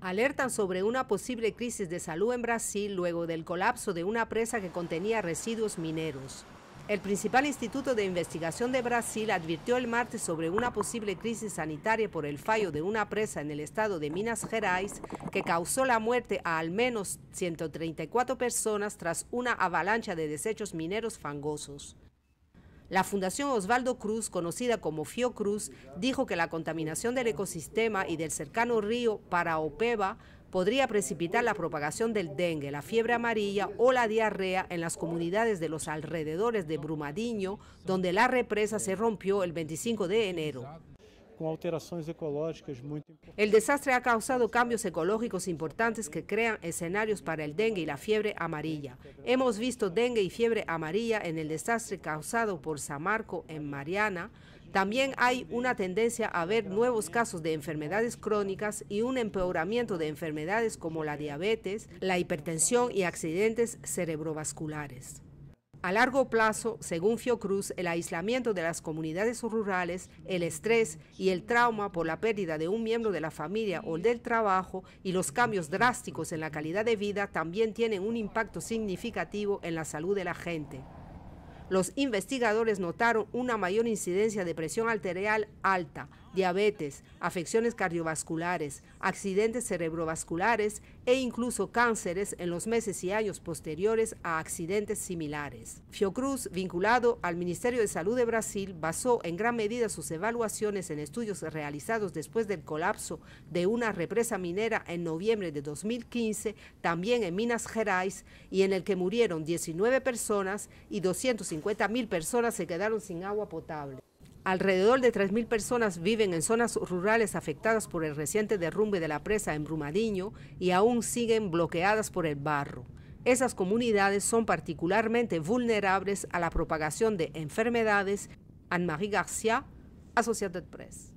alertan sobre una posible crisis de salud en Brasil luego del colapso de una presa que contenía residuos mineros. El principal instituto de investigación de Brasil advirtió el martes sobre una posible crisis sanitaria por el fallo de una presa en el estado de Minas Gerais que causó la muerte a al menos 134 personas tras una avalancha de desechos mineros fangosos. La Fundación Osvaldo Cruz, conocida como Cruz, dijo que la contaminación del ecosistema y del cercano río Paraopeba podría precipitar la propagación del dengue, la fiebre amarilla o la diarrea en las comunidades de los alrededores de Brumadiño, donde la represa se rompió el 25 de enero con alteraciones ecológicas muy El desastre ha causado cambios ecológicos importantes que crean escenarios para el dengue y la fiebre amarilla. Hemos visto dengue y fiebre amarilla en el desastre causado por Samarco en Mariana. También hay una tendencia a ver nuevos casos de enfermedades crónicas y un empeoramiento de enfermedades como la diabetes, la hipertensión y accidentes cerebrovasculares. A largo plazo, según Fiocruz, el aislamiento de las comunidades rurales, el estrés y el trauma por la pérdida de un miembro de la familia o del trabajo y los cambios drásticos en la calidad de vida también tienen un impacto significativo en la salud de la gente. Los investigadores notaron una mayor incidencia de presión arterial alta, diabetes, afecciones cardiovasculares, accidentes cerebrovasculares e incluso cánceres en los meses y años posteriores a accidentes similares. Fiocruz, vinculado al Ministerio de Salud de Brasil, basó en gran medida sus evaluaciones en estudios realizados después del colapso de una represa minera en noviembre de 2015, también en Minas Gerais, y en el que murieron 19 personas y 250 mil personas se quedaron sin agua potable. Alrededor de 3.000 personas viven en zonas rurales afectadas por el reciente derrumbe de la presa en Brumadiño y aún siguen bloqueadas por el barro. Esas comunidades son particularmente vulnerables a la propagación de enfermedades. Anne-Marie Garcia, Associated Press.